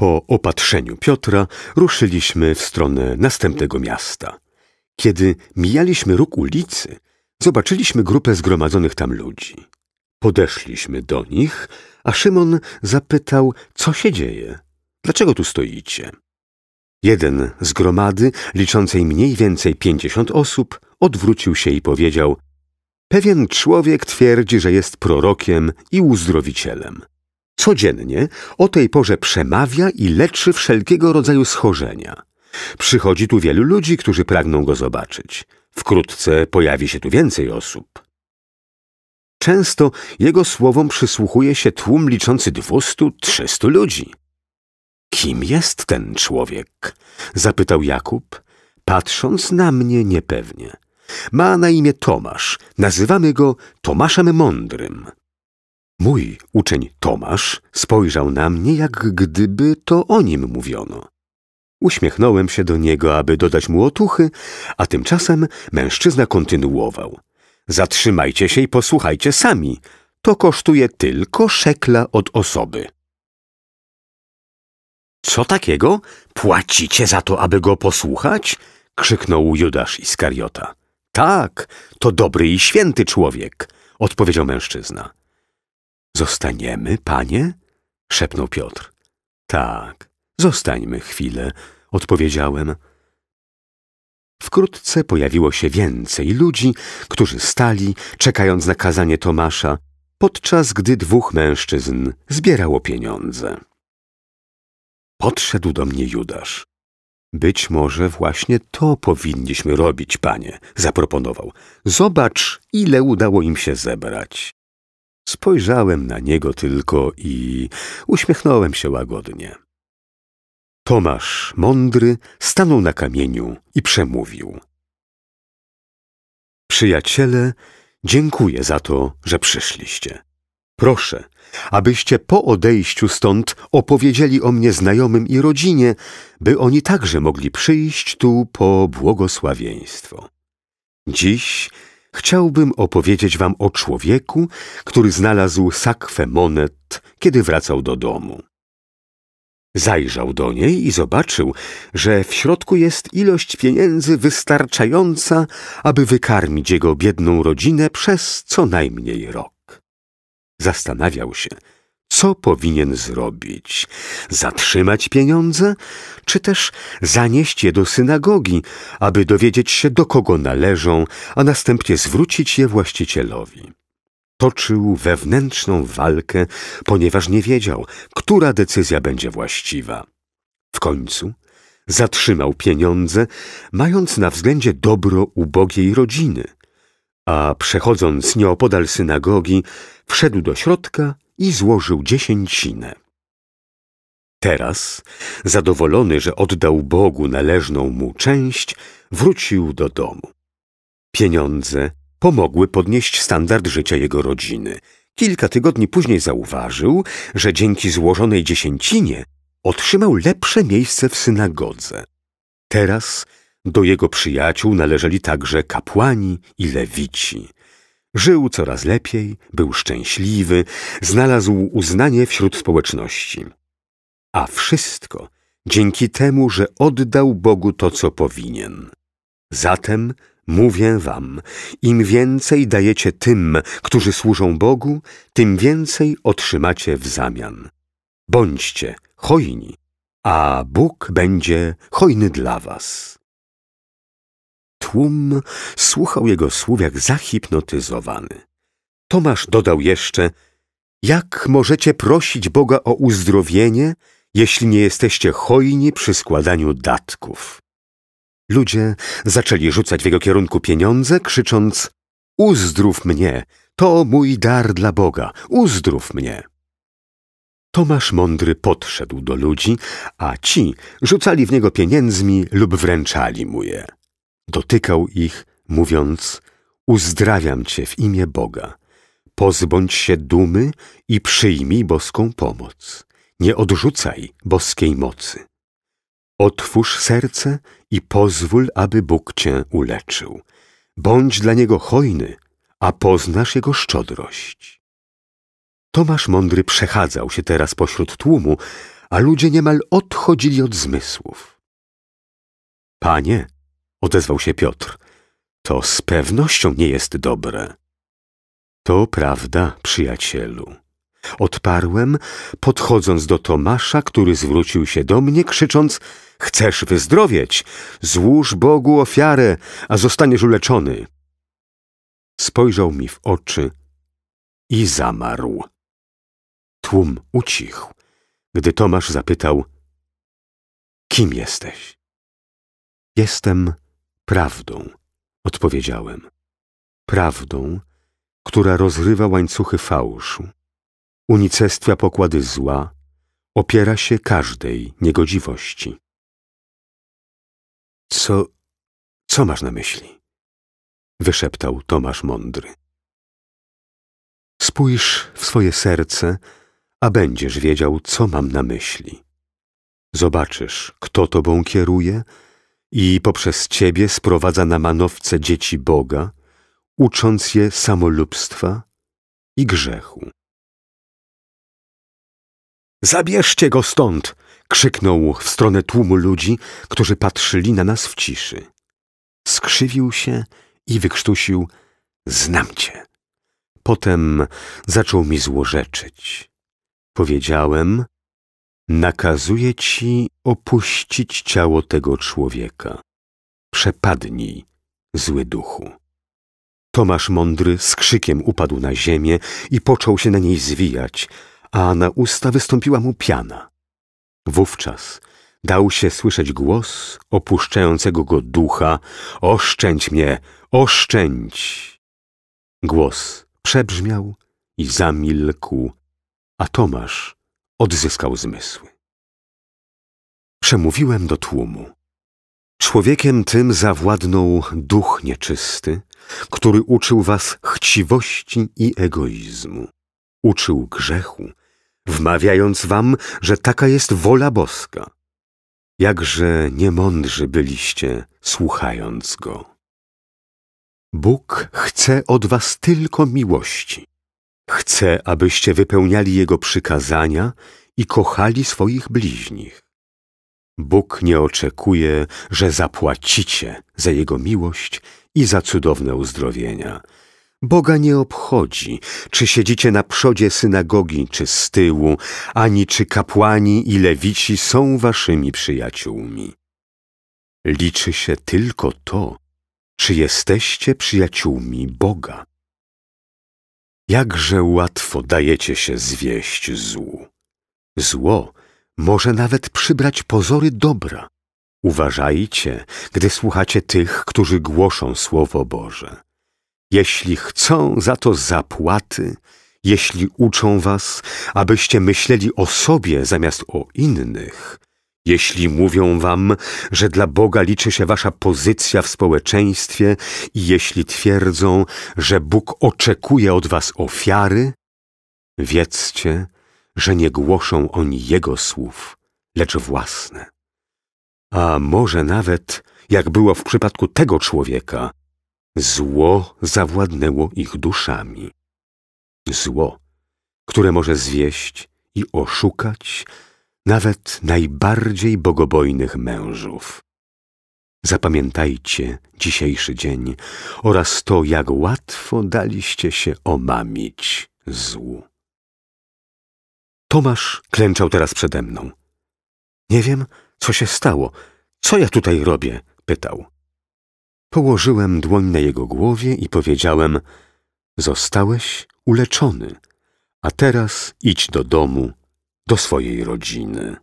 Po opatrzeniu Piotra ruszyliśmy w stronę następnego miasta. Kiedy mijaliśmy róg ulicy, zobaczyliśmy grupę zgromadzonych tam ludzi. Podeszliśmy do nich, a Szymon zapytał, co się dzieje, dlaczego tu stoicie. Jeden z gromady, liczącej mniej więcej pięćdziesiąt osób, odwrócił się i powiedział: Pewien człowiek twierdzi, że jest prorokiem i uzdrowicielem. Codziennie o tej porze przemawia i leczy wszelkiego rodzaju schorzenia. Przychodzi tu wielu ludzi, którzy pragną go zobaczyć. Wkrótce pojawi się tu więcej osób. Często jego słowom przysłuchuje się tłum liczący dwustu, trzystu ludzi. Kim jest ten człowiek? zapytał Jakub, patrząc na mnie niepewnie. Ma na imię Tomasz. Nazywamy go Tomaszem Mądrym. Mój uczeń Tomasz spojrzał na mnie, jak gdyby to o nim mówiono. Uśmiechnąłem się do niego, aby dodać mu otuchy, a tymczasem mężczyzna kontynuował. Zatrzymajcie się i posłuchajcie sami. To kosztuje tylko szekla od osoby. Co takiego? Płacicie za to, aby go posłuchać? krzyknął Judasz Iskariota. Tak, to dobry i święty człowiek, odpowiedział mężczyzna. Zostaniemy, panie? szepnął Piotr. Tak, zostańmy chwilę, odpowiedziałem. Wkrótce pojawiło się więcej ludzi, którzy stali, czekając na kazanie Tomasza, podczas gdy dwóch mężczyzn zbierało pieniądze. Podszedł do mnie Judasz. Być może właśnie to powinniśmy robić, panie, zaproponował. Zobacz, ile udało im się zebrać. Spojrzałem na niego tylko i uśmiechnąłem się łagodnie. Tomasz, mądry, stanął na kamieniu i przemówił. Przyjaciele, dziękuję za to, że przyszliście. Proszę, abyście po odejściu stąd opowiedzieli o mnie znajomym i rodzinie, by oni także mogli przyjść tu po błogosławieństwo. Dziś chciałbym opowiedzieć wam o człowieku, który znalazł sakwę monet, kiedy wracał do domu. Zajrzał do niej i zobaczył, że w środku jest ilość pieniędzy wystarczająca, aby wykarmić jego biedną rodzinę przez co najmniej rok. Zastanawiał się – co powinien zrobić? Zatrzymać pieniądze, czy też zanieść je do synagogi, aby dowiedzieć się, do kogo należą, a następnie zwrócić je właścicielowi? Toczył wewnętrzną walkę, ponieważ nie wiedział, która decyzja będzie właściwa. W końcu zatrzymał pieniądze, mając na względzie dobro ubogiej rodziny, a przechodząc nieopodal synagogi, wszedł do środka i złożył dziesięcinę. Teraz, zadowolony, że oddał Bogu należną mu część, wrócił do domu. Pieniądze pomogły podnieść standard życia jego rodziny. Kilka tygodni później zauważył, że dzięki złożonej dziesięcinie otrzymał lepsze miejsce w synagodze. Teraz do jego przyjaciół należeli także kapłani i lewici. Żył coraz lepiej, był szczęśliwy, znalazł uznanie wśród społeczności. A wszystko dzięki temu, że oddał Bogu to, co powinien. Zatem mówię wam, im więcej dajecie tym, którzy służą Bogu, tym więcej otrzymacie w zamian. Bądźcie hojni, a Bóg będzie hojny dla was. Tłum słuchał jego słów jak zahipnotyzowany. Tomasz dodał jeszcze, jak możecie prosić Boga o uzdrowienie, jeśli nie jesteście hojni przy składaniu datków? Ludzie zaczęli rzucać w jego kierunku pieniądze, krzycząc Uzdrów mnie, to mój dar dla Boga, uzdrów mnie. Tomasz Mądry podszedł do ludzi, a ci rzucali w niego pieniędzmi lub wręczali mu je. Dotykał ich, mówiąc: Uzdrawiam cię w imię Boga. Pozbądź się dumy i przyjmij boską pomoc. Nie odrzucaj boskiej mocy. Otwórz serce i pozwól, aby Bóg cię uleczył. Bądź dla Niego hojny, a poznasz Jego szczodrość. Tomasz Mądry przechadzał się teraz pośród tłumu, a ludzie niemal odchodzili od zmysłów. Panie, odezwał się Piotr. To z pewnością nie jest dobre. To prawda, przyjacielu. Odparłem, podchodząc do Tomasza, który zwrócił się do mnie, krzycząc – Chcesz wyzdrowieć? Złóż Bogu ofiarę, a zostaniesz uleczony. Spojrzał mi w oczy i zamarł. Tłum ucichł, gdy Tomasz zapytał – Kim jesteś? Jestem Prawdą, odpowiedziałem. Prawdą, która rozrywa łańcuchy fałszu, unicestwia pokłady zła, opiera się każdej niegodziwości. Co, co masz na myśli? Wyszeptał Tomasz Mądry. Spójrz w swoje serce, a będziesz wiedział, co mam na myśli. Zobaczysz, kto tobą kieruje, i poprzez Ciebie sprowadza na manowce dzieci Boga, ucząc je samolubstwa i grzechu. Zabierzcie go stąd! krzyknął w stronę tłumu ludzi, którzy patrzyli na nas w ciszy. Skrzywił się i wykrztusił: Znam cię. Potem zaczął mi złorzeczyć. Powiedziałem, Nakazuje ci opuścić ciało tego człowieka. Przepadnij, zły duchu. Tomasz Mądry z krzykiem upadł na ziemię i począł się na niej zwijać, a na usta wystąpiła mu piana. Wówczas dał się słyszeć głos opuszczającego go ducha: Oszczędź mnie, oszczędź! Głos przebrzmiał i zamilkł, a Tomasz odzyskał zmysły. Przemówiłem do tłumu. Człowiekiem tym zawładnął duch nieczysty, który uczył was chciwości i egoizmu. Uczył grzechu, wmawiając wam, że taka jest wola boska. Jakże niemądrzy byliście, słuchając go. Bóg chce od was tylko miłości, Chce, abyście wypełniali Jego przykazania i kochali swoich bliźnich. Bóg nie oczekuje, że zapłacicie za Jego miłość i za cudowne uzdrowienia. Boga nie obchodzi, czy siedzicie na przodzie synagogi, czy z tyłu, ani czy kapłani i lewici są waszymi przyjaciółmi. Liczy się tylko to, czy jesteście przyjaciółmi Boga. Jakże łatwo dajecie się zwieść złu. Zło może nawet przybrać pozory dobra. Uważajcie, gdy słuchacie tych, którzy głoszą Słowo Boże. Jeśli chcą za to zapłaty, jeśli uczą was, abyście myśleli o sobie zamiast o innych, jeśli mówią wam, że dla Boga liczy się wasza pozycja w społeczeństwie i jeśli twierdzą, że Bóg oczekuje od was ofiary, wiedzcie, że nie głoszą oni Jego słów, lecz własne. A może nawet, jak było w przypadku tego człowieka, zło zawładnęło ich duszami. Zło, które może zwieść i oszukać, nawet najbardziej bogobojnych mężów. Zapamiętajcie dzisiejszy dzień oraz to, jak łatwo daliście się omamić złu. Tomasz klęczał teraz przede mną. Nie wiem, co się stało. Co ja tutaj robię? pytał. Położyłem dłoń na jego głowie i powiedziałem: Zostałeś uleczony, a teraz idź do domu do swojej rodziny.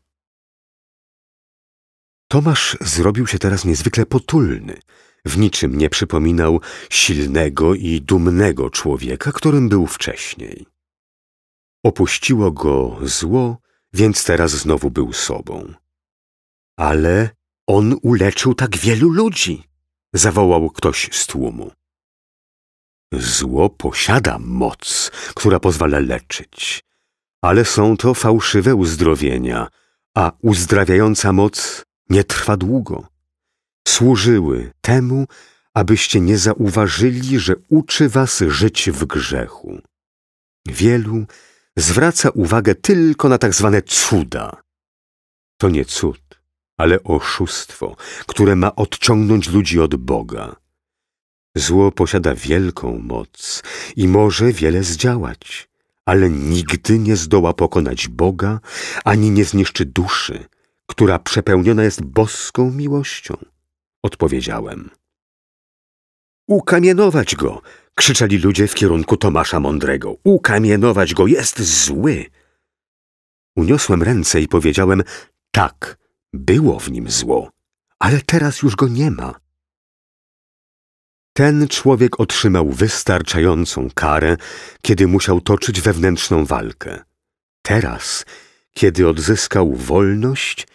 Tomasz zrobił się teraz niezwykle potulny. W niczym nie przypominał silnego i dumnego człowieka, którym był wcześniej. Opuściło go zło, więc teraz znowu był sobą. Ale on uleczył tak wielu ludzi, zawołał ktoś z tłumu. Zło posiada moc, która pozwala leczyć, ale są to fałszywe uzdrowienia, a uzdrawiająca moc nie trwa długo. Służyły temu, abyście nie zauważyli, że uczy was żyć w grzechu. Wielu zwraca uwagę tylko na tak zwane cuda. To nie cud, ale oszustwo, które ma odciągnąć ludzi od Boga. Zło posiada wielką moc i może wiele zdziałać ale nigdy nie zdoła pokonać Boga, ani nie zniszczy duszy, która przepełniona jest boską miłością. Odpowiedziałem. Ukamienować go! krzyczeli ludzie w kierunku Tomasza Mądrego. Ukamienować go! Jest zły! Uniosłem ręce i powiedziałem: Tak, było w nim zło, ale teraz już go nie ma. Ten człowiek otrzymał wystarczającą karę, kiedy musiał toczyć wewnętrzną walkę. Teraz, kiedy odzyskał wolność,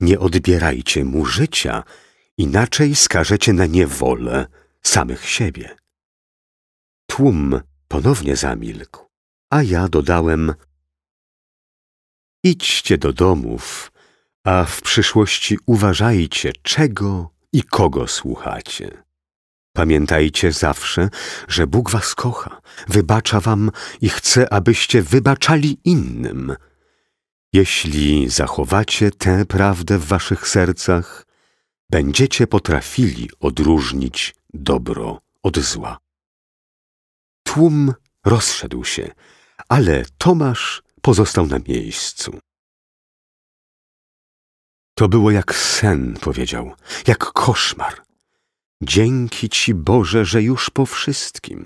nie odbierajcie mu życia, inaczej skażecie na niewolę samych siebie. Tłum ponownie zamilkł, a ja dodałem: Idźcie do domów, a w przyszłości uważajcie, czego i kogo słuchacie. Pamiętajcie zawsze, że Bóg was kocha, wybacza wam i chce, abyście wybaczali innym. Jeśli zachowacie tę prawdę w waszych sercach, będziecie potrafili odróżnić dobro od zła. Tłum rozszedł się, ale Tomasz pozostał na miejscu. To było jak sen, powiedział, jak koszmar. Dzięki Ci, Boże, że już po wszystkim.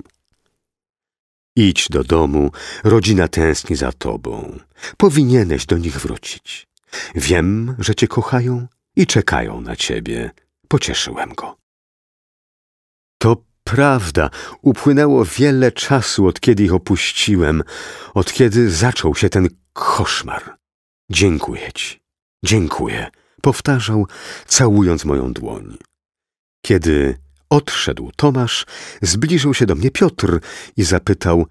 Idź do domu, rodzina tęskni za Tobą. Powinieneś do nich wrócić. Wiem, że Cię kochają i czekają na Ciebie. Pocieszyłem go. To prawda, upłynęło wiele czasu, od kiedy ich opuściłem, od kiedy zaczął się ten koszmar. Dziękuję Ci, dziękuję, powtarzał, całując moją dłoń. Kiedy odszedł Tomasz, zbliżył się do mnie Piotr i zapytał,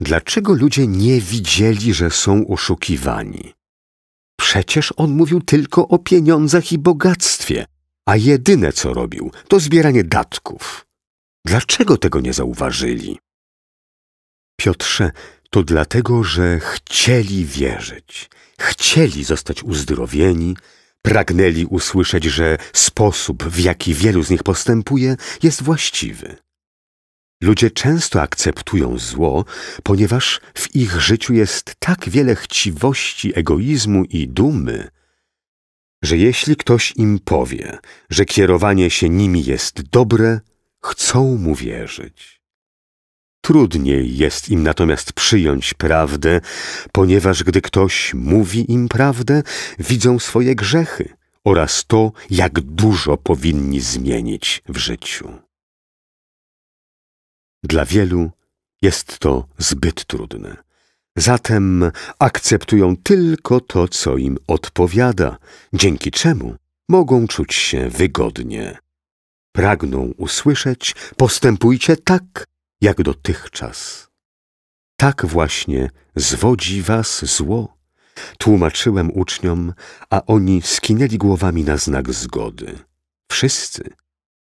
dlaczego ludzie nie widzieli, że są oszukiwani. Przecież on mówił tylko o pieniądzach i bogactwie, a jedyne co robił to zbieranie datków. Dlaczego tego nie zauważyli? Piotrze, to dlatego, że chcieli wierzyć, chcieli zostać uzdrowieni, Pragnęli usłyszeć, że sposób, w jaki wielu z nich postępuje, jest właściwy. Ludzie często akceptują zło, ponieważ w ich życiu jest tak wiele chciwości, egoizmu i dumy, że jeśli ktoś im powie, że kierowanie się nimi jest dobre, chcą mu wierzyć. Trudniej jest im natomiast przyjąć prawdę, ponieważ gdy ktoś mówi im prawdę, widzą swoje grzechy oraz to, jak dużo powinni zmienić w życiu. Dla wielu jest to zbyt trudne. Zatem akceptują tylko to, co im odpowiada, dzięki czemu mogą czuć się wygodnie. Pragną usłyszeć: postępujcie tak, jak dotychczas. Tak właśnie zwodzi was zło, tłumaczyłem uczniom, a oni skinęli głowami na znak zgody. Wszyscy,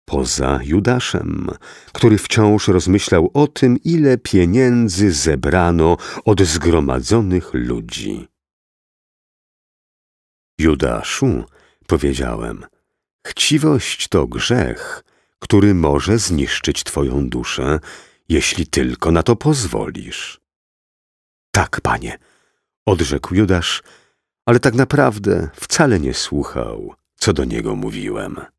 poza Judaszem, który wciąż rozmyślał o tym, ile pieniędzy zebrano od zgromadzonych ludzi. Judaszu, powiedziałem, chciwość to grzech, który może zniszczyć twoją duszę jeśli tylko na to pozwolisz. Tak, panie, odrzekł Judasz, ale tak naprawdę wcale nie słuchał, co do niego mówiłem.